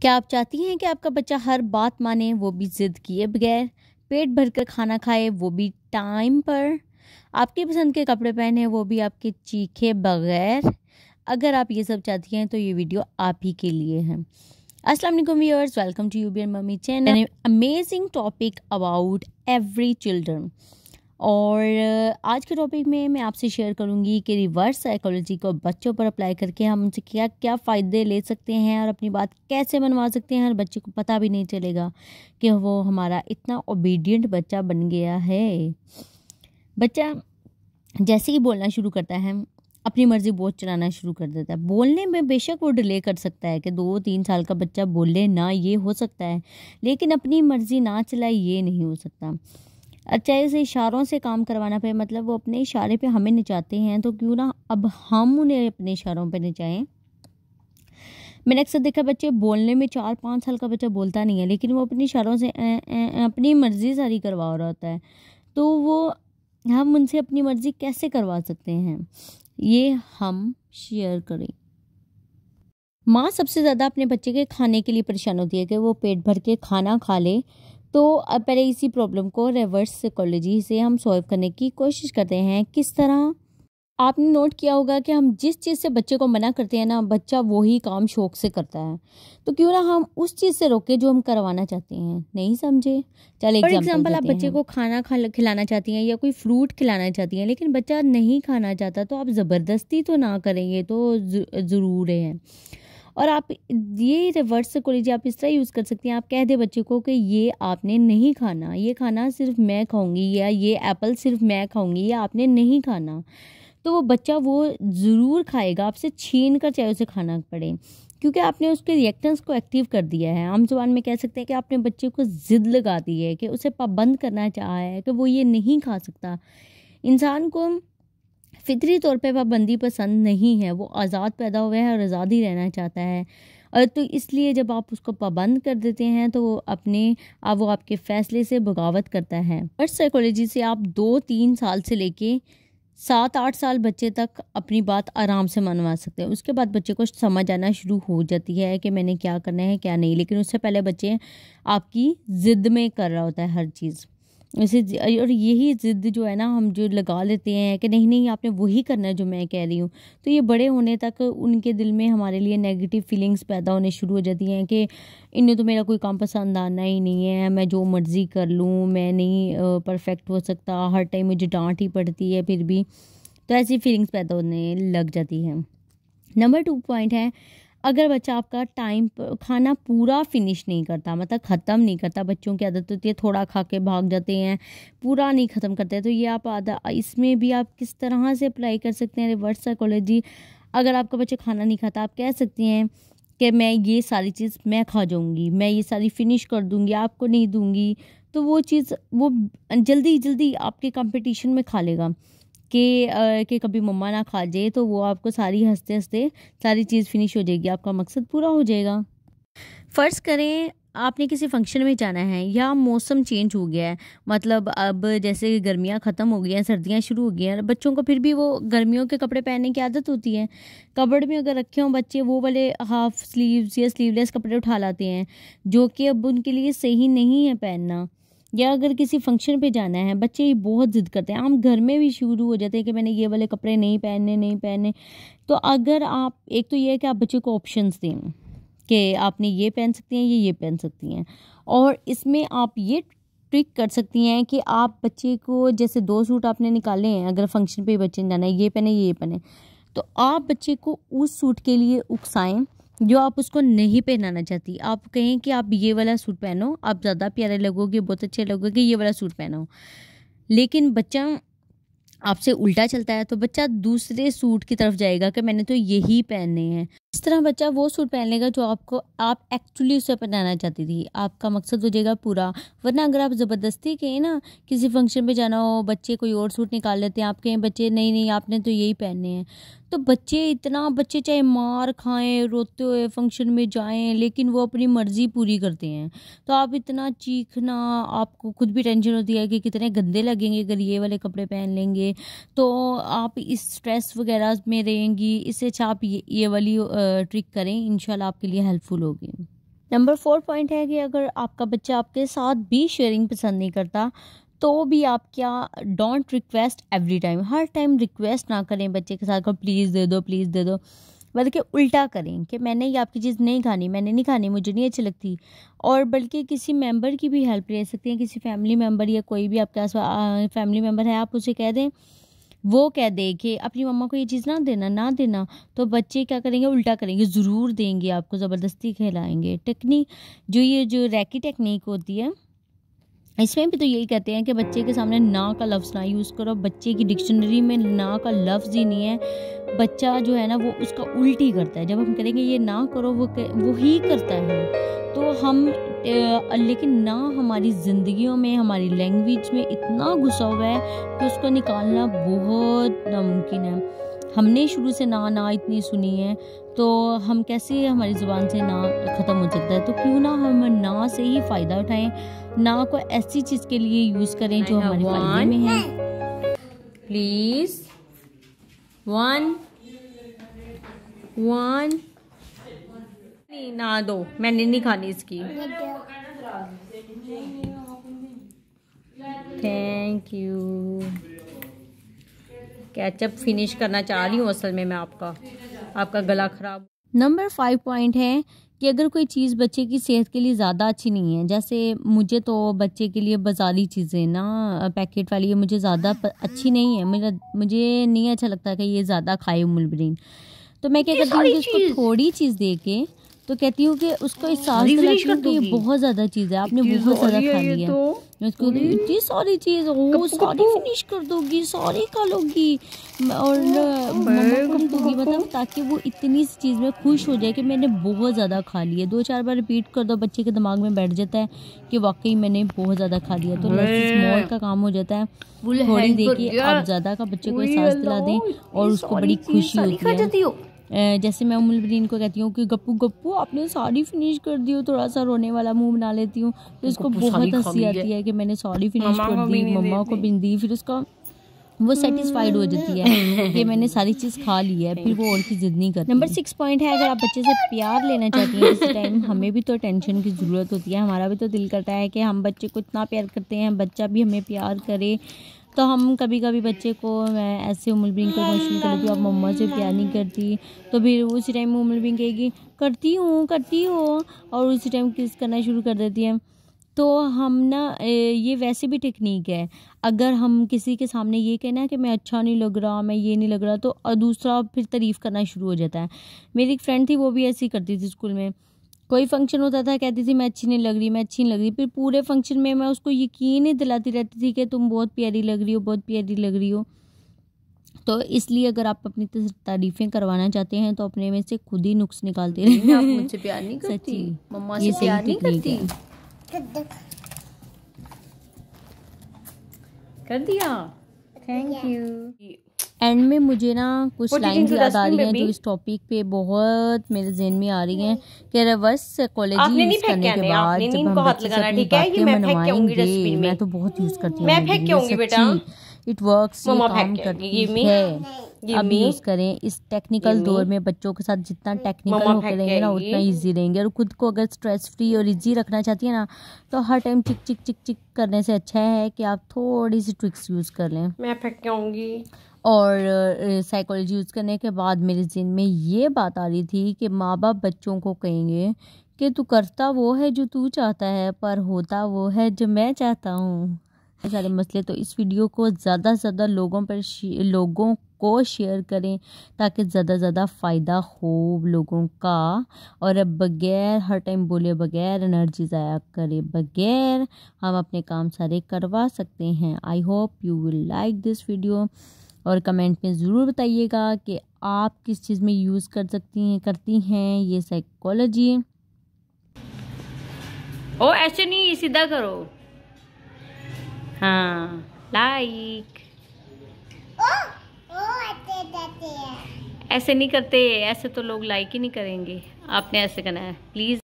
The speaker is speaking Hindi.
क्या आप चाहती हैं कि आपका बच्चा हर बात माने वो भी ज़िद किए बगैर पेट भरकर खाना खाए वो भी टाइम पर आपकी पसंद के कपड़े पहने वो भी आपके चीखे बगैर अगर आप ये सब चाहती हैं तो ये वीडियो आप ही के लिए है अस्सलाम वालेकुम viewers welcome to you and mummy channel amazing topic about every children और आज के टॉपिक में मैं आपसे शेयर करूंगी कि रिवर्स साइकोलॉजी को बच्चों पर अप्लाई करके हम उनसे क्या क्या फ़ायदे ले सकते हैं और अपनी बात कैसे मनवा सकते हैं और बच्चे को पता भी नहीं चलेगा कि वो हमारा इतना ओबीडियंट बच्चा बन गया है बच्चा जैसे ही बोलना शुरू करता है अपनी मर्ज़ी बोझ चलाना शुरू कर देता है बोलने में बेशक वो डिले कर सकता है कि दो तीन साल का बच्चा बोले ना ये हो सकता है लेकिन अपनी मर्ज़ी ना चलाए ये नहीं हो सकता अच्छा उसे इशारों से काम करवाना पड़े मतलब वो अपने इशारे पे हमें नचाते हैं तो क्यों ना अब हम उन्हें अपने इशारों पे नचाएं मैंने अक्सर देखा बच्चे बोलने में चार पाँच साल का बच्चा बोलता नहीं है लेकिन वो अपने इशारों से ए, ए, अपनी मर्ज़ी सारी करवा रहा होता है तो वो हम उनसे अपनी मर्ज़ी कैसे करवा सकते हैं ये हम शेयर करें माँ सबसे ज़्यादा अपने बच्चे के खाने के लिए परेशान होती है कि वो पेट भर के खाना खा ले तो पहले इसी प्रॉब्लम को रिवर्स साइकोलॉजी से हम सॉल्व करने की कोशिश करते हैं किस तरह आपने नोट किया होगा कि हम जिस चीज़ से बच्चे को मना करते हैं ना बच्चा वही काम शौक से करता है तो क्यों ना हम उस चीज़ से रोके जो हम करवाना चाहते हैं नहीं समझे चले फॉर एग्जाम्पल आप बच्चे को खाना खा खिलाना चाहती हैं या कोई फ्रूट खिलाना चाहती हैं लेकिन बच्चा नहीं खाना चाहता तो आप ज़बरदस्ती तो ना करें ये तो ज़रूर है और आप ये रिवर्स को लीजिए आप इस तरह यूज़ कर सकती हैं आप कह दें बच्चे को कि ये आपने नहीं खाना ये खाना सिर्फ मैं खाऊंगी या ये एप्पल सिर्फ मैं खाऊंगी या आपने नहीं खाना तो वो बच्चा वो ज़रूर खाएगा आपसे छीन कर चाहे उसे खाना पड़े क्योंकि आपने उसके रिएक्टेंस को एक्टिव कर दिया है आम जबान में कह सकते हैं कि आपने बच्चे को ज़िद लगा दी है कि उसे पाबंद करना चाहा है कि वो ये नहीं खा सकता इंसान को फितरी तौर पे पाबंदी पसंद नहीं है वो आज़ाद पैदा हुआ है और आज़ाद ही रहना चाहता है और तो इसलिए जब आप उसको पाबंद कर देते हैं तो वो अपने वो आपके फ़ैसले से बगावत करता है बर्ड साइकोलॉजी से आप दो तीन साल से लेके सात आठ साल बच्चे तक अपनी बात आराम से मनवा सकते हैं उसके बाद बच्चे को समझ आना शुरू हो जाती है कि मैंने क्या करना है क्या नहीं लेकिन उससे पहले बच्चे आपकी ज़िद में कर रहा होता है हर चीज़ इसे और यही ज़िद जो है ना हम जो लगा लेते हैं कि नहीं नहीं आपने वही करना है जो मैं कह रही हूँ तो ये बड़े होने तक उनके दिल में हमारे लिए नेगेटिव फीलिंग्स पैदा होने शुरू हो जाती हैं कि इन्हें तो मेरा कोई काम पसंद आना ही नहीं है मैं जो मर्ज़ी कर लूँ मैं नहीं परफेक्ट हो सकता हर टाइम मुझे डांट ही पड़ती है फिर भी तो ऐसी फीलिंग्स पैदा होने लग जाती हैं नंबर टू पॉइंट है अगर बच्चा आपका टाइम खाना पूरा फिनिश नहीं करता मतलब ख़त्म नहीं करता बच्चों की आदत होती है थोड़ा खा के भाग जाते हैं पूरा नहीं ख़त्म करते तो ये आप आदा इसमें भी आप किस तरह से अप्लाई कर सकते हैं रिवर्स साइकोलॉजी अगर आपका बच्चा खाना नहीं खाता आप कह सकते हैं कि मैं ये सारी चीज़ मैं खा जाऊँगी मैं ये सारी फिनिश कर दूँगी आपको नहीं दूँगी तो वो चीज़ वो जल्दी जल्दी आपके कंपटीशन में खा लेगा कि कि कभी मम्मा ना खा जाए तो वो आपको सारी हंसते हंसते सारी चीज़ फिनिश हो जाएगी आपका मकसद पूरा हो जाएगा फ़र्ज़ करें आपने किसी फंक्शन में जाना है या मौसम चेंज हो गया है मतलब अब जैसे गर्मियाँ ख़त्म हो गई हैं सर्दियाँ शुरू हो गई हैं बच्चों को फिर भी वो गर्मियों के कपड़े पहनने की आदत होती है कपड़ में अगर रखे हों बच्चे वो वाले हाफ़ स्लीव्स या स्लीवलेस कपड़े उठा लाते हैं जो कि अब उनके लिए सही नहीं है पहनना या अगर किसी फंक्शन पे जाना है बच्चे ये बहुत ज़िद करते हैं हम घर में भी शुरू हो जाते हैं कि मैंने ये वाले कपड़े नहीं पहनने नहीं पहने तो अगर आप एक तो ये है कि आप बच्चे को ऑप्शंस दें कि आपने ये पहन सकती हैं ये ये पहन सकती हैं और इसमें आप ये ट्रिक कर सकती हैं कि आप बच्चे को जैसे दो सूट आपने निकाले हैं अगर फंक्शन पर बच्चे ने जाना है ये पहने ये पहने तो आप बच्चे को उस सूट के लिए उकसाएँ जो आप उसको नहीं पहनाना चाहती आप कहें कि आप ये वाला सूट पहनो आप ज़्यादा प्यारे लगोगे बहुत अच्छे लगोगे ये वाला सूट पहनो लेकिन बच्चा आपसे उल्टा चलता है तो बच्चा दूसरे सूट की तरफ जाएगा कि मैंने तो यही पहने हैं इस तरह बच्चा वो सूट पहन लेगा जो आपको आप एक्चुअली उसे पहनाना चाहती थी आपका मकसद हो जाएगा पूरा वरना अगर आप ज़बरदस्ती कहें ना किसी फंक्शन पे जाना हो बच्चे कोई और सूट निकाल लेते हैं आप कहें बच्चे नहीं नहीं आपने तो यही पहने हैं तो बच्चे इतना बच्चे चाहे मार खाएं रोते हुए फंक्शन में जाएं लेकिन वो अपनी मर्ज़ी पूरी करते हैं तो आप इतना चीखना आपको खुद भी टेंशन होती है कि कितने गंदे लगेंगे अगर ये वाले कपड़े पहन लेंगे तो आप इस स्ट्रेस वगैरह में रहेंगी इससे अच्छा आप ये, ये वाली ट्रिक करें इनशाला आपके लिए हेल्पफुल होगी नंबर फोर पॉइंट है कि अगर आपका बच्चा आपके साथ भी शेयरिंग पसंद नहीं करता तो भी आप क्या डोंट रिक्वेस्ट एवरी टाइम हर टाइम रिक्वेस्ट ना करें बच्चे के साथ को प्लीज़ दे दो प्लीज़ दे दो बल्कि उल्टा करें कि मैंने ये आपकी चीज़ नहीं खानी मैंने नहीं खानी मुझे नहीं अच्छी लगती और बल्कि किसी मेंबर की भी हेल्प ले सकते हैं किसी फैमिली मेंबर या कोई भी आपके आस फैमिली मेंबर है आप उसे कह दें वो क्या के अपनी मम्मा को ये चीज़ ना देना ना देना तो बच्चे क्या करेंगे उल्टा करेंगे ज़रूर देंगे आपको ज़बरदस्ती खिलाएंगे टेक्निक जो ये जो रैकी टेक्निक होती है इसमें भी तो यही कहते हैं कि बच्चे के सामने ना का लफ्ज़ ना यूज़ करो बच्चे की डिक्शनरी में ना का लफ्ज़ ही नहीं है बच्चा जो है ना वो उसका उल्टी करता है जब हम करेंगे ये ना करो वो कर, वो ही करता है तो हम लेकिन ना हमारी ज़िंदगियों में हमारी लैंग्वेज में इतना घुसा हुआ है कि उसको निकालना बहुत नामुमकिन है हमने शुरू से ना ना इतनी सुनी है तो हम कैसे हमारी ज़ुबान से ना ख़त्म हो सकता है तो क्यों ना हम ना से ही फ़ायदा उठाएं ना को ऐसी चीज़ के लिए यूज़ करें जो हमारे फायदे में है प्लीज़ वन वन नहीं ना दो मैंने नहीं खानी इसकी थैंक यू कैचअप फिनिश करना चाह रही हूँ असल में मैं आपका आपका गला ख़राब नंबर फाइव पॉइंट है कि अगर कोई चीज़ बच्चे की सेहत के लिए ज़्यादा अच्छी नहीं है जैसे मुझे तो बच्चे के लिए बाजारी चीज़ें ना पैकेट वाली मुझे ज़्यादा अच्छी नहीं है मुझे मुझे नहीं अच्छा लगता कि ये ज़्यादा खाए मुलबरीन तो मैं क्या करती हूँ थोड़ी चीज़ दे के तो कहती हूँ कि उसको इस साल दिलाती हूँ कि ये बहुत ज़्यादा चीज़ है आपने बहुत ज़्यादा खा लिया तो मैं उसको इतनी सारी चीज़ वो सारी फिनिश कर दोगी सारी खा लोगी और दूंगी मतलब ताकि वो इतनी सी चीज़ में खुश हो जाए कि मैंने बहुत ज़्यादा खा लिया दो चार बार रिपीट कर दो बच्चे के दिमाग में बैठ जाता है कि वाकई मैंने बहुत ज़्यादा खा लिया तो मॉल का काम हो जाता है थोड़ी देखिए आप ज़्यादा का बच्चे को एहसास दिला दें और उसको बड़ी खुशी होती है जैसे मैं उमलबरीन को कहती हूँ कि गप्पू गप्पू आपने साड़ी फिनिश कर दी हो थोड़ा सा रोने वाला मुंह बना लेती हूँ तो, तो इसको बहुत हंसी आती है कि मैंने साड़ी फिनिश कर दी मम्मा को बिंदी फिर उसका वो सेटिस्फाइड हो जाती है कि मैंने सारी चीज़ खा ली है फिर वो और की जिद नहीं करती नंबर सिक्स पॉइंट है अगर आप बच्चे से प्यार लेना चाहती हैं इस टाइम हमें भी तो टेंशन की ज़रूरत होती है हमारा भी तो दिल करता है कि हम बच्चे को इतना प्यार करते हैं बच्चा भी हमें प्यार करे तो हम कभी कभी बच्चे को मैं ऐसे उमल बिंग को क्वेश्चन करती हूँ आप मम्मा से प्यार नहीं करती तो फिर उसी टाइम उमल बिंग कहेगी करती हूँ करती हूँ और उसी टाइम किस करना शुरू कर देती है तो हम ना ये वैसे भी टेक्निक है अगर हम किसी के सामने ये कहना है कि मैं अच्छा नहीं लग रहा मैं ये नहीं लग रहा तो दूसरा फिर तारीफ़ करना शुरू हो जाता है मेरी एक फ्रेंड थी वो भी ऐसी करती थी स्कूल में कोई फंक्शन होता था कहती थी मैं अच्छी नहीं लग रही मैं अच्छी नहीं लग रही फिर पूरे फंक्शन में मैं उसको यकीन ही दिलाती रहती थी कि तुम बहुत प्यारी लग रही हो बहुत प्यारी लग रही हो तो इसलिए अगर आप अपनी तारीफें करवाना चाहते हैं तो अपने में से खुद ही नुक्स निकालते रहे आप मुझसे प्यार नहीं करती मम्मा से प्यार नहीं करती कर दिया थैंक यू एंड में मुझे ना कुछ लाइन याद आ रही हैं जो इस टॉपिक पे बहुत मेरे जहन में आ रही हैं कि रिवर्स साइकोलॉजी करने के बाद जब हम बच्चे से अपनी बातें मनवाएंगे मैं तो बहुत यूज़ करती हूँ इट वर्क काम करती है अब यूज करें इस टेक्निकल दौर में बच्चों के साथ जितना टेक्निकल होकर रहेंगे ना उतना इजी रहेंगे और खुद को अगर स्ट्रेस फ्री और इजी रखना चाहती है ना तो हर टाइम चिक चिक चिक चिक करने से अच्छा है कि आप थोड़ी सी ट्रिक्स यूज कर लें मैं फेंक आऊंगी और साइकोलॉजी यूज़ करने के बाद मेरे जिन में ये बात आ रही थी कि माँ बाप बच्चों को कहेंगे कि तू करता वो है जो तू चाहता है पर होता वो है जो मैं चाहता हूँ सारे मसले तो इस वीडियो को ज़्यादा से ज़्यादा लोगों पर लोगों को शेयर करें ताकि ज़्यादा से ज़्यादा फ़ायदा हो लोगों का और बगैर हर टाइम बोले बगैर एनर्जी ज़ाया करें बगैर हम अपने काम सारे करवा सकते हैं I hope you will like this video और कमेंट में ज़रूर बताइएगा कि आप किस चीज़ में यूज़ कर सकती हैं करती हैं ये साइकोलॉजी ओ ऐसे नहीं सीधा करो हाँ लाइक ऐसे नहीं करते ऐसे तो लोग लाइक ही नहीं करेंगे आपने ऐसे करना है प्लीज़